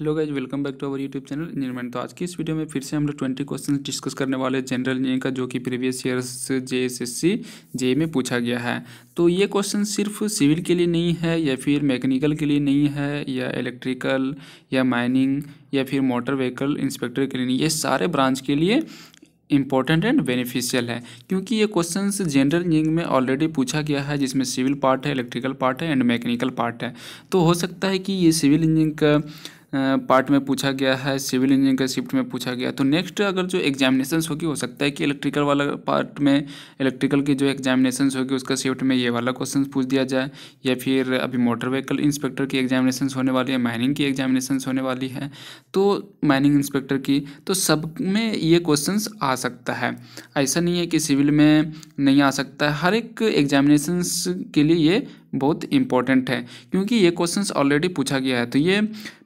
Hello guys welcome back to our YouTube channel Engineer Mind तो आज की इस वीडियो में फिर से हम लोग ट्वेंटी क्वेश्चन डिस्कस करने वाले जनरल इंजीनियर का जो कि previous years J S S C J में पूछा गया है तो ये क्वेश्चन सिर्फ सिविल के लिए नहीं है या फिर मैकेनिकल के लिए नहीं है या इलेक्ट्रिकल या माइनिंग या फिर मोटर व्हीकल इंस्पेक्टर के लिए नहीं ये सारे ब्रांच के लिए इम्पॉर्टेंट एंड बेनिफिशियल है क्योंकि ये क्वेश्चन जनरल इंजीनियरिंग में ऑलरेडी पूछा गया है जिसमें सिविल पार्ट है इलेक्ट्रिकल पार्ट है एंड मैकेनिकल पार्ट है तो हो सकता है कि ये सिविल इंजीनियरिंग का पार्ट में पूछा गया है सिविल इंजीनियरिंग के शिफ्ट में पूछा गया तो नेक्स्ट अगर जो एग्जामिनेशन होगी हो सकता है कि इलेक्ट्रिकल वाला पार्ट में इलेक्ट्रिकल की जो एग्जामिनेशन होगी उसका शिफ्ट में ये वाला क्वेश्चन पूछ दिया जाए या फिर अभी मोटर व्हीकल इंस्पेक्टर की एग्जामिनेशन होने वाली है माइनिंग की एग्जामिनेशन होने वाली है तो माइनिंग इंस्पेक्टर की तो सब में ये क्वेश्चन आ सकता है ऐसा नहीं है कि सिविल में नहीं आ सकता है हर एक एग्जामिनेशन के लिए ये बहुत इंपॉर्टेंट है क्योंकि ये क्वेश्चन ऑलरेडी पूछा गया है तो ये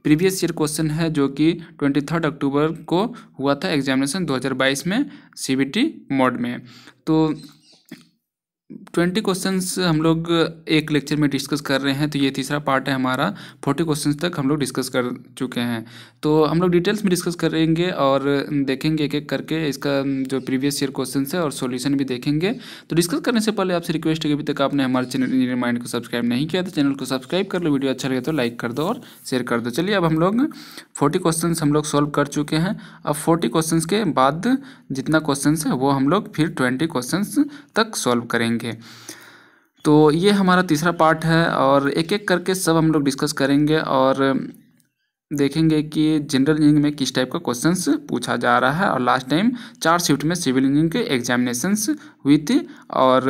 प्रीवियस ईयर क्वेश्चन है जो कि ट्वेंटी थर्ड अक्टूबर को हुआ था एग्जामिनेशन 2022 में सी मोड में तो ट्वेंटी क्वेश्चंस हम लोग एक लेक्चर में डिस्कस कर रहे हैं तो ये तीसरा पार्ट है हमारा फोर्टी क्वेश्चंस तक हम लोग डिस्कस कर चुके हैं तो हम लोग डिटेल्स में डिस्कस करेंगे और देखेंगे एक एक करके इसका जो प्रीवियस ईयर क्वेश्चन है और सोल्यूशन भी देखेंगे तो डिस्कस करने से पहले आपसे रिक्वेस्ट है कि अभी तक आपने हमारे चैनल इंजीनियर माइंड को सब्सक्राइब नहीं किया तो चैनल को सब्सक्राइब कर लो वीडियो अच्छा लगे तो लाइक कर दो और शेयर कर दो चलिए अब हम लोग फोर्टी क्वेश्चन हम लोग सॉल्व कर चुके हैं अब फोर्टी क्वेश्चन के बाद जितना क्वेश्चन है वो हम लोग फिर ट्वेंटी क्वेश्चन तक सॉल्व करेंगे तो ये हमारा तीसरा पार्ट है और एक एक करके सब हम लोग डिस्कस करेंगे और देखेंगे कि जनरल इंजीनियरिंग में किस टाइप का क्वेश्चंस पूछा जा रहा है और लास्ट टाइम चार शिफ्ट में सिविल इंजीनियरिंग के एग्जामिनेशंस हुई थी और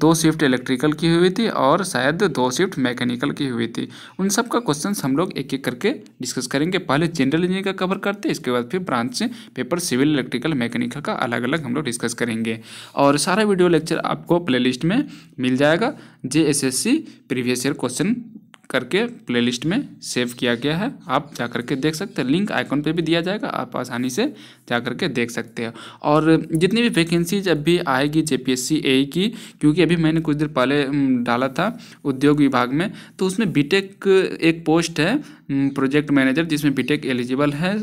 दो शिफ्ट इलेक्ट्रिकल की हुई थी और शायद दो शिफ्ट मैकेनिकल की हुई थी उन सब का क्वेश्चन हम लोग एक एक करके डिस्कस करेंगे पहले जनरल इंजीनियर का कवर करते हैं इसके बाद फिर branch paper civil electrical mechanical का अलग अलग हम लोग डिस्कस करेंगे और सारा वीडियो लेक्चर आपको प्लेलिस्ट में मिल जाएगा J S S C previous year question करके प्लेलिस्ट में सेव किया गया है आप जा करके देख सकते हैं लिंक आइकॉन पे भी दिया जाएगा आप आसानी से जा करके देख सकते हैं और जितनी भी वैकेंसीज अभी आएगी जे पी e की क्योंकि अभी मैंने कुछ देर पहले डाला था उद्योग विभाग में तो उसमें बीटेक एक पोस्ट है प्रोजेक्ट मैनेजर जिसमें बीटेक एलिजिबल है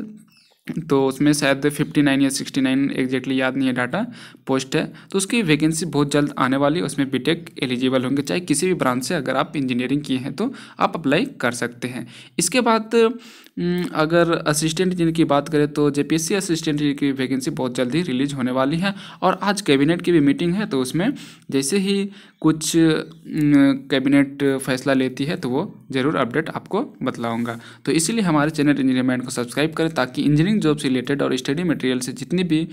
तो उसमें शायद 59 या 69 एग्जैक्टली याद नहीं है डाटा पोस्ट है तो उसकी वैकेंसी बहुत जल्द आने वाली है उसमें बीटेक एलिजिबल होंगे चाहे किसी भी ब्रांच से अगर आप इंजीनियरिंग किए हैं तो आप अप्लाई कर सकते हैं इसके बाद हम्म, अगर असिस्टेंट इंजीनियर की बात करें तो जेपीएससी असिस्टेंट इंजीनियर की वैकेंसी बहुत जल्दी रिलीज होने वाली है और आज कैबिनेट की भी मीटिंग है तो उसमें जैसे ही कुछ कैबिनेट हम्म, फैसला लेती है तो वो ज़रूर अपडेट आपको बतलाऊंगा तो इसीलिए हमारे चैनल इंजीनियरमेंट को सब्सक्राइब करें ताकि इंजीनियरिंग जॉब से रिलेटेड और स्टडी मटेरियल से जितनी भी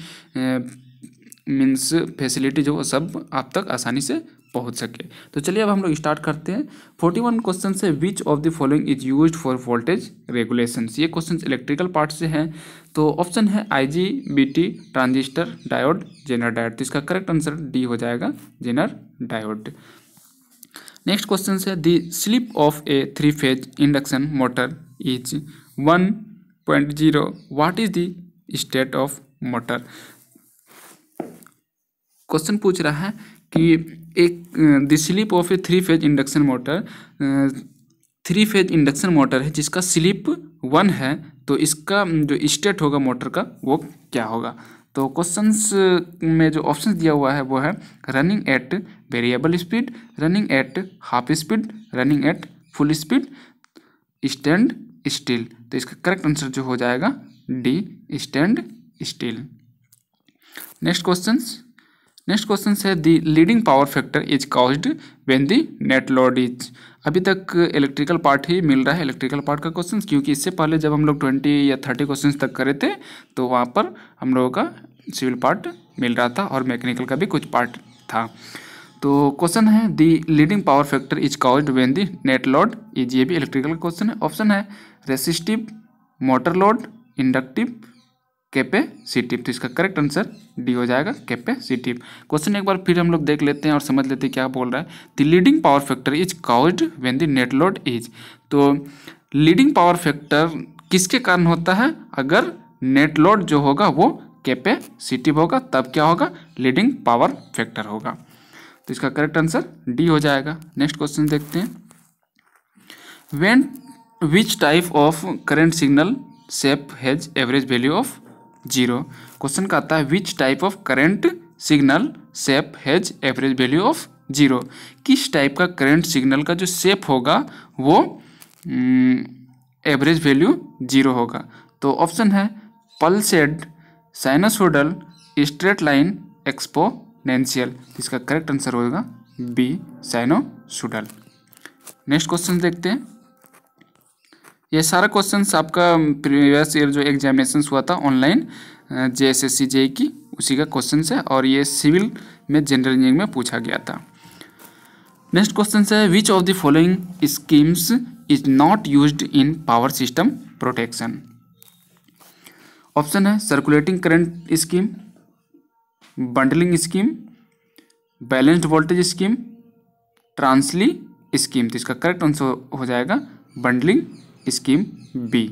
मीन्स फैसिलिटी जो वो सब आप तक आसानी से पहुंच सके तो चलिए अब हम लोग स्टार्ट करते हैं फोर्टी वन क्वेश्चन से which of the following is use for voltage regulation ये क्वेश्चन इलेक्ट्रिकल पार्ट से हैं तो ऑप्शन है I G B T transistor diode Zener diode तो इसका करेक्ट आंसर डी हो जाएगा जेनर डायोड नेक्स्ट क्वेश्चन है the slip of a three phase induction motor is one point zero what is the state of motor question पूछ रहा है कि एक the slip of a three phase induction motor three phase induction motor है जिसका slip one है तो इसका जो स्टेट होगा मोटर का वो क्या होगा तो क्वेश्चंस में जो ऑप्शन दिया हुआ है वो है running at variable speed running at half speed running at full speed standstill तो इसका करेक्ट आंसर जो हो जाएगा D standstill next questions next question है the leading power factor is caused when the net load is अभी तक electrical part ही मिल रहा है इलेक्ट्रिकल पार्ट का क्वेश्चन क्योंकि इससे पहले जब हम लोग ट्वेंटी या थर्टी क्वेश्चन तक करे थे तो वहाँ पर हम लोगों का सिविल पार्ट मिल रहा था और मैकेनिकल का भी कुछ पार्ट था तो क्वेश्चन है the leading power factor is caused when the net load is ये भी इलेक्ट्रिकल क्वेश्चन है ऑप्शन है resistive motor load inductive capacitive तो इसका करेक्ट आंसर डी हो जाएगा कैपेसिटिव क्वेश्चन एक बार फिर हम लोग देख लेते हैं और समझ लेते हैं क्या बोल रहा है the leading power factor is cause when the net load is तो लीडिंग पावर फैक्टर किसके कारण होता है अगर नेट लोड जो होगा वो कैपेसिटिव होगा तब क्या होगा लीडिंग पावर फैक्टर होगा तो इसका करेक्ट आंसर डी हो जाएगा नेक्स्ट क्वेश्चन देखते हैं when which type of current signal shape has average value of zero question का आता है which type of current signal shape has average value of zero किस टाइप का करेंट सिग्नल का जो सेप होगा वो एवरेज वैल्यू जीरो होगा तो ऑप्शन है pulsed sinusoidal straight line exponential इसका करेक्ट आंसर होगा बी साइनोसोडल नेक्स्ट क्वेश्चन देखते हैं ये सारा क्वेश्चन आपका प्रीवियस ईयर जो एग्जामिनेशन हुआ था ऑनलाइन जे एस एस की उसी का क्वेश्चन है और ये सिविल में जनरल इंजीनियरिंग में पूछा गया था नेक्स्ट क्वेश्चन है which of the following schemes is not use in power system protection option है circulating current scheme bundling scheme balanced voltage scheme translay scheme तो इसका करेक्ट आंसर हो जाएगा बंडलिंग स्कीम बी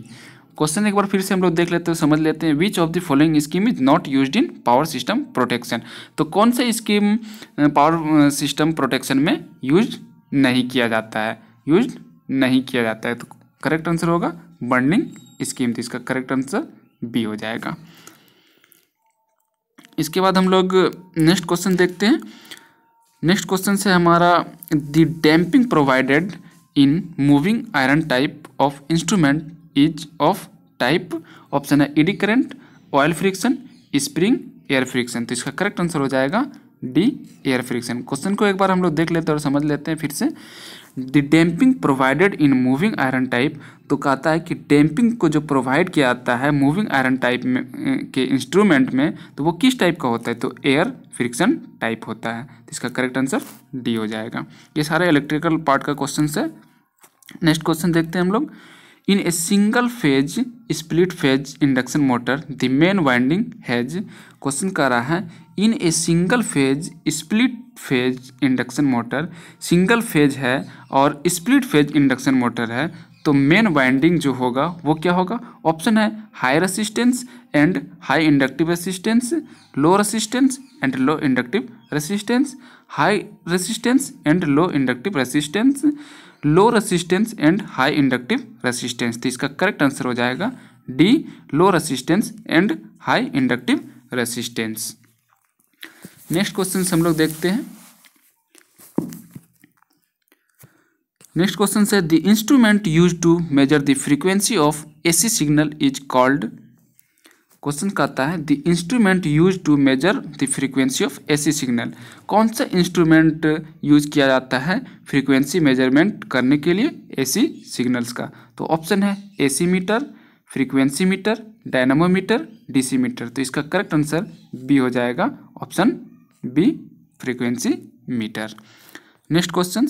क्वेश्चन एक बार फिर से हम लोग देख लेते हैं समझ लेते हैं which of the following scheme is not used in power system protection तो कौन सा स्कीम पावर सिस्टम प्रोटेक्शन में यूज नहीं किया जाता है यूज नहीं किया जाता है तो करेक्ट आंसर होगा बर्निंग स्कीम तो इसका करेक्ट आंसर बी हो जाएगा इसके बाद हम लोग नेक्स्ट क्वेश्चन देखते हैं नेक्स्ट क्वेश्चन से हमारा the damping provided in moving iron type of instrument is of type option है eddy current oil friction spring air friction तो इसका करेक्ट आंसर हो जाएगा डी एयर फ्रिक्शन क्वेश्चन को एक बार हम लोग देख लेते हैं और समझ लेते हैं फिर से the damping provided in moving iron type तो कहता है कि डैम्पिंग को जो प्रोवाइड किया जाता है मूविंग आयरन टाइप में के इंस्ट्रूमेंट में तो वो किस टाइप का होता है तो एयर फ्रिक्शन टाइप होता है तो इसका करेक्ट आंसर डी हो जाएगा ये सारे इलेक्ट्रिकल पार्ट का क्वेश्चन है नेक्स्ट क्वेश्चन देखते हैं हम लोग in a single phase split phase induction motor the main winding has question कह रहा है in a single phase split phase induction motor single phase है और स्प्लिट फेज इंडक्शन मोटर है तो मेन वाइंडिंग जो होगा वो क्या होगा ऑप्शन है high resistance and high inductive resistance low resistance and low inductive resistance high resistance and low inductive resistance low resistance and high inductive resistance तो इसका करेक्ट आंसर हो जाएगा D low resistance and high inductive resistance next question हम लोग देखते हैं next question है the instrument use to measure the frequency of AC signal is called question कहता है the instrument use to measure the frequency of AC signal कौन सा instrument use किया जाता है फ्रीक्वेंसी मेजरमेंट करने के लिए एसी सिग्नल्स का तो ऑप्शन है AC meter frequency meter dynamometer DC meter तो इसका करेक्ट आंसर बी हो जाएगा option B frequency meter next question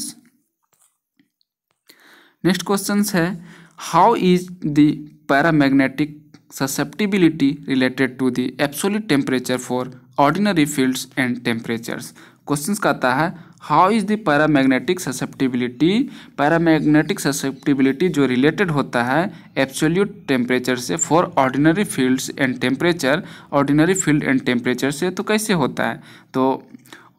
next question है how is the paramagnetic susceptibility related to the absolute temperature for ordinary fields and temperature question का आता है how is the paramagnetic susceptibility magnetic susceptibility जो related होता है absolute temperature से for ordinary fields and temperature ordinary field and temperature से तो कैसे होता है तो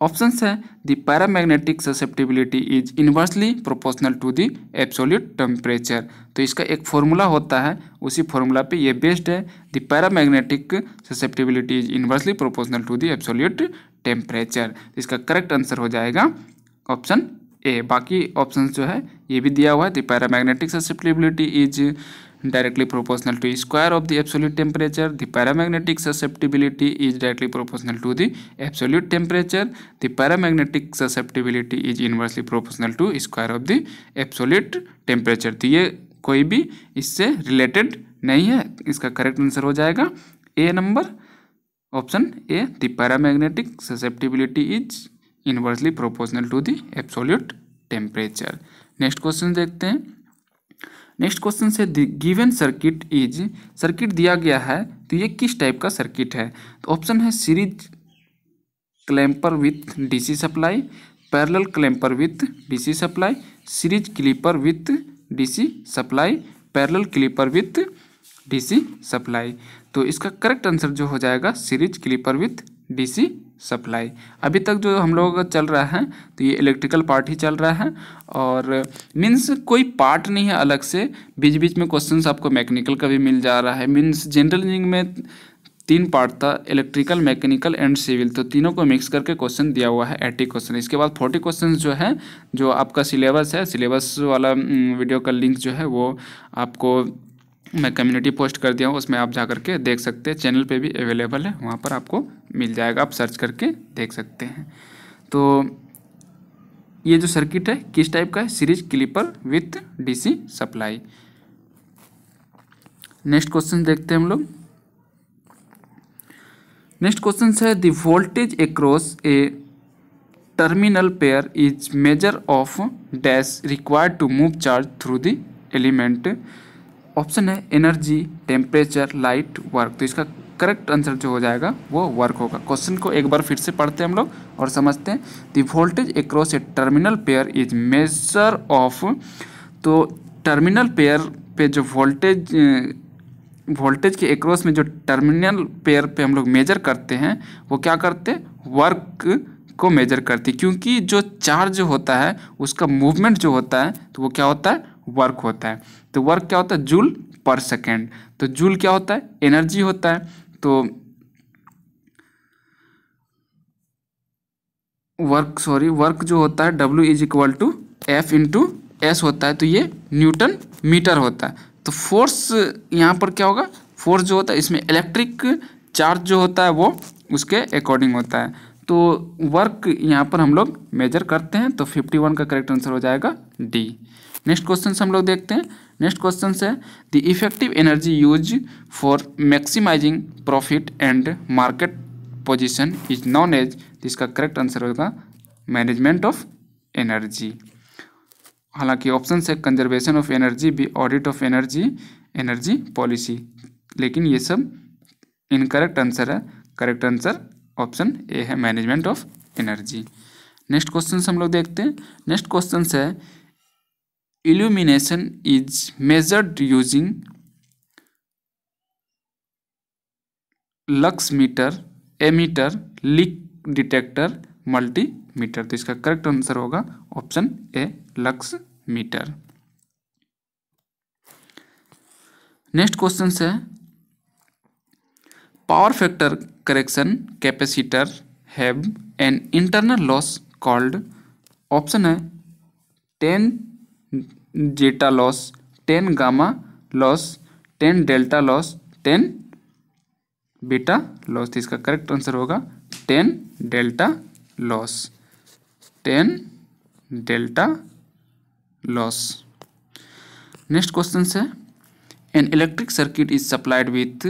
ऑप्शन है the paramagnetic susceptibility is inversely proportional to the absolute temperature तो इसका एक फॉर्मूला होता है उसी फॉर्मूला पे ये बेस्ड है the paramagnetic susceptibility is inversely proportional to the absolute temperature इसका करेक्ट आंसर हो जाएगा ऑप्शन ए बाकी ऑप्शन जो है ये भी दिया हुआ है the paramagnetic susceptibility is directly proportional to square of the absolute temperature. The paramagnetic susceptibility is directly proportional to the absolute temperature. The paramagnetic susceptibility is inversely proportional to square of the absolute temperature. तो ये कोई भी इससे related नहीं है इसका correct answer हो जाएगा A number option A. The paramagnetic susceptibility is inversely proportional to the absolute temperature. next question देखते हैं नेक्स्ट क्वेश्चन से गिवन सर्किट इज सर्किट दिया गया है तो ये किस टाइप का सर्किट है तो ऑप्शन है series clamper with DC supply parallel clamper with DC supply series clipper with DC supply parallel clipper with DC supply तो इसका करेक्ट आंसर जो हो जाएगा series clipper with DC supply अभी तक जो हम लोगों का चल रहा है तो ये इलेक्ट्रिकल पार्ट ही चल रहा है और मीन्स कोई पार्ट नहीं है अलग से बीच बीच में क्वेश्चंस आपको मैकेनिकल का भी मिल जा रहा है मीन्स जनरल इंजीनियरिंग में तीन पार्ट था इलेक्ट्रिकल मैकेनिकल एंड सिविल तो तीनों को मिक्स करके क्वेश्चन दिया हुआ है एटी क्वेश्चन इसके बाद फोर्टी क्वेश्चन जो है जो आपका सिलेबस है सिलेबस वाला वीडियो का लिंक जो है वो आपको मैं कम्युनिटी पोस्ट कर दिया हूँ उसमें आप जा करके देख सकते हैं चैनल पे भी अवेलेबल है वहाँ पर आपको मिल जाएगा आप सर्च करके देख सकते हैं तो ये जो सर्किट है किस टाइप का है series clipper with DC supply next question देखते हैं हम लोग नेक्स्ट क्वेश्चन है the voltage across a terminal pair is measure of dash required to move charge through the element option है एनर्जी टेम्परेचर लाइट वर्क तो इसका correct answer जो हो जाएगा वो वर्क होगा क्वेश्चन को एक बार फिर से पढ़ते हैं हम लोग और समझते हैं the voltage across a terminal pair is measure of तो टर्मिनल पेयर पे जो वोल्टेज वोल्टेज के एक्रॉस में जो टर्मिनल पेयर पे हम लोग मेजर करते हैं वो क्या करते हैं वर्क को मेजर करते क्योंकि जो चार्ज होता है उसका मूवमेंट जो होता है तो वो क्या होता है वर्क होता है तो वर्क क्या होता है जूल पर सेकेंड तो जूल क्या होता है एनर्जी होता है तो वर्क सॉरी वर्क जो होता है W is equal to F into S होता है तो ये न्यूटन मीटर होता है तो फोर्स यहाँ पर क्या होगा फोर्स जो होता है इसमें इलेक्ट्रिक चार्ज जो होता है वो उसके अकॉर्डिंग होता है तो वर्क यहाँ पर हम लोग मेजर करते हैं तो 51 का करेक्ट आंसर हो जाएगा डी नेक्स्ट क्वेश्चन हम लोग देखते हैं नेक्स्ट क्वेश्चन है the effective energy use for maximising profit and market position is known as इसका करेक्ट आंसर होगा मैनेजमेंट ऑफ एनर्जी हालांकि ऑप्शन है कंजर्वेशन ऑफ एनर्जी भी audit of energy energy policy लेकिन ये सब इनकरेक्ट आंसर है करेक्ट आंसर ऑप्शन ए है management of energy next question हम लोग देखते हैं नेक्स्ट क्वेश्चन है illumination is measured using lux meter ammeter leak detector multimeter तो इसका करेक्ट आंसर होगा option A lux meter next question है power factor correction capacitor have an internal loss called option है tan zeta loss tan gamma loss tan delta loss tan beta loss तो इसका correct answer होगा tan delta loss tan delta loss next question है an electric circuit is supplied with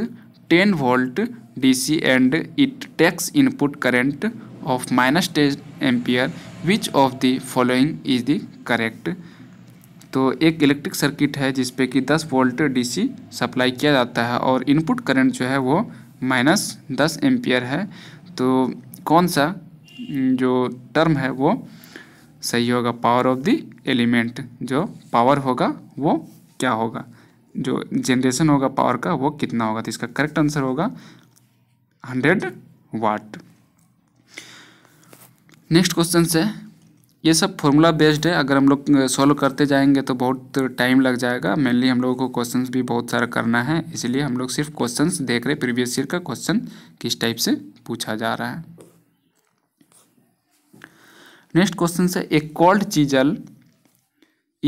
ten volt DC and it takes input current of minus ten ampere which of the following is the correct तो एक electric circuit है जिसपे कि 10 volt DC supply किया जाता है और इनपुट करंट जो है वो माइनस दस एम्पियर है तो कौन सा जो टर्म है वो सही होगा पावर ऑफ द एलिमेंट जो पावर होगा वो क्या होगा जो जनरेशन होगा पावर का वो कितना होगा तो इसका करेक्ट आंसर होगा हंड्रेड वाट नेक्स्ट क्वेश्चन से ये सब फॉर्मूला बेस्ड है अगर हम लोग सॉल्व करते जाएंगे तो बहुत टाइम लग जाएगा मेनली हम लोगों को क्वेश्चन भी बहुत सारा करना है इसलिए हम लोग सिर्फ क्वेश्चन देख रहे प्रीवियस ईयर का क्वेश्चन किस टाइप से पूछा जा रहा है नेक्स्ट क्वेश्चन है a cold chisel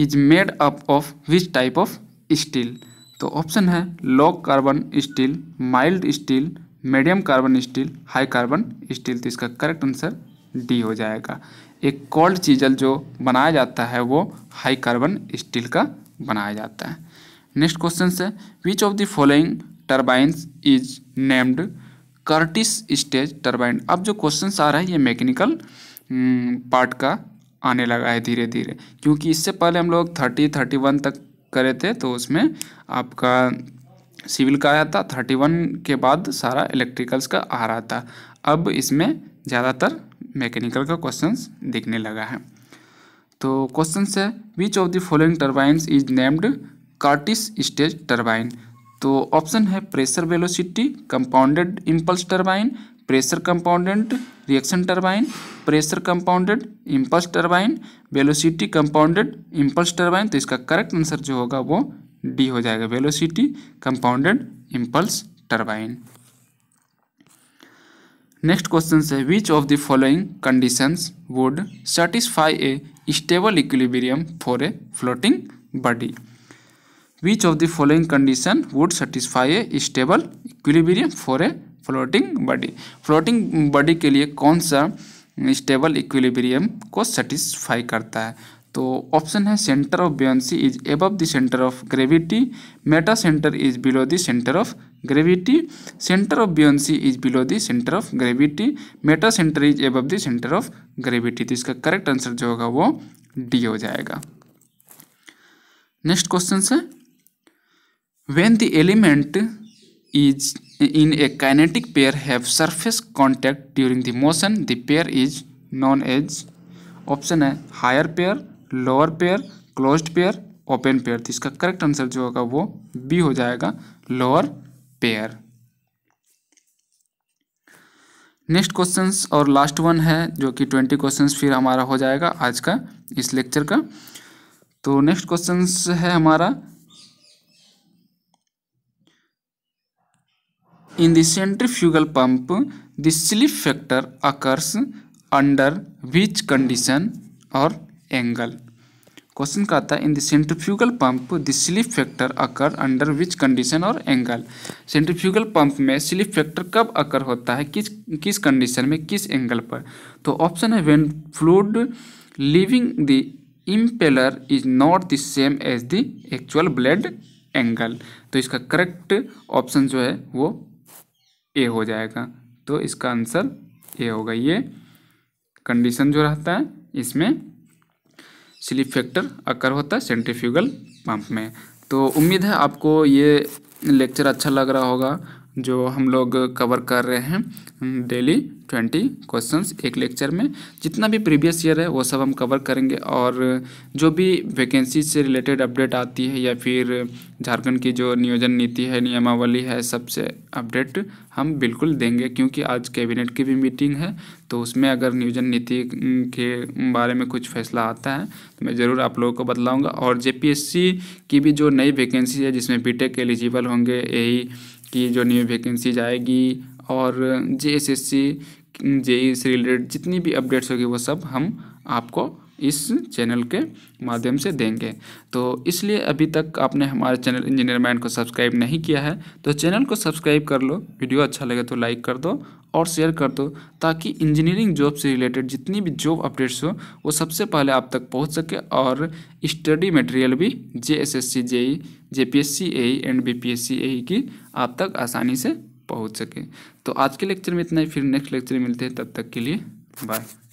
is made up of which type of steel तो ऑप्शन है low carbon steel mild steel medium carbon steel high carbon steel तो इसका करेक्ट आंसर डी हो जाएगा एक कोल्ड चीजल जो बनाया जाता है वो हाई कार्बन स्टील का बनाया जाता है नेक्स्ट क्वेश्चन है which of the following turbines is named Curtis stage turbine अब जो क्वेश्चन आ रहा है ये मैकेनिकल हम्म, पार्ट का आने लगा है धीरे धीरे क्योंकि इससे पहले हम लोग थर्टी थर्टी वन तक करे थे तो उसमें आपका सिविल का आया था थर्टी वन के बाद सारा इलेक्ट्रिकल्स का आ रहा था अब इसमें ज़्यादातर मैकेनिकल का क्वेश्चन दिखने लगा है तो क्वेश्चन है which of the following turbines is named Curtis stage turbine तो ऑप्शन है pressure velocity compounded impulse turbine pressure compounded reaction turbine pressure compounded impulse turbine velocity compounded impulse turbine तो इसका करेक्ट आंसर जो होगा वो D हो जाएगा velocity compounded impulse turbine next question है which of the following conditions would satisfy a stable equilibrium for a floating body which of the following condition would satisfy a stable equilibrium for a floating body floating body के लिए कौन सा stable equilibrium को satisfy करता है तो option है centre of buoyancy is above the centre of gravity metacentre is below the centre of gravity centre of buoyancy is below the centre of gravity metacentre is above the centre of gravity तो इसका correct answer जो होगा वो D हो जाएगा next question है when the element is in a kinetic pair have surface contact during the motion the pair is known as option है higher pair lower pair close pair open pair तो इसका correct answer जो होगा वो B हो जाएगा lower pair next questions और last one है जो कि ट्वेंटी क्वेश्चंस फिर हमारा हो जाएगा आज का इस लेक्चर का तो नेक्स्ट क्वेश्चंस है हमारा in the fugal pump the slip factor occurs under which condition और एंगल क्वेश्चन का आता है in the centrifugal pump the slip factor occur under which condition और एंगल सेंट्रीफ्यूगल पंप में स्लिप फैक्टर कब occur होता है किस किस कंडीशन में किस एंगल पर तो ऑप्शन है when fluid leaving the impeller is not the same as the actual blade angle तो इसका करेक्ट ऑप्शन जो है वो ए हो जाएगा तो इसका आंसर ए होगा ये कंडीशन जो रहता है इसमें स्लिप फैक्टर अकर होता है सेंट्रीफ्यूगल पंप में तो उम्मीद है आपको ये लेक्चर अच्छा लग रहा होगा जो हम लोग कवर कर रहे हैं डेली ट्वेंटी क्वेश्चंस एक लेक्चर में जितना भी प्रीवियस ईयर है वो सब हम कवर करेंगे और जो भी वैकेंसी से रिलेटेड अपडेट आती है या फिर झारखंड की जो नियोजन नीति है नियमावली है सबसे अपडेट हम बिल्कुल देंगे क्योंकि आज कैबिनेट की भी मीटिंग है तो उसमें अगर नियोजन नीति के बारे में कुछ फैसला आता है तो मैं ज़रूर आप लोगों को बतलाऊँगा और जे की भी जो नई वैकेंसी है जिसमें बी एलिजिबल होंगे यही की जो न्यू वैकेंसीज आएगी और जे एस एस सी जे से रिलेटेड जितनी भी अपडेट्स होगी वो सब हम आपको इस चैनल के माध्यम से देंगे तो इसलिए अभी तक आपने हमारे चैनल इंजीनियर माइंड को सब्सक्राइब नहीं किया है तो चैनल को सब्सक्राइब कर लो वीडियो अच्छा लगे तो लाइक कर दो और शेयर कर दो ताकि इंजीनियरिंग जॉब से रिलेटेड जितनी भी जॉब अपडेट्स हो वो सबसे पहले आप तक पहुंच सके और स्टडी मटेरियल भी J S S C J E J P S C A and B P S C A की आप तक आसानी से पहुंच सके तो आज के लेक्चर में इतना ही फिर नेक्स्ट लेक्चर मिलते हैं तब तक के लिए बाय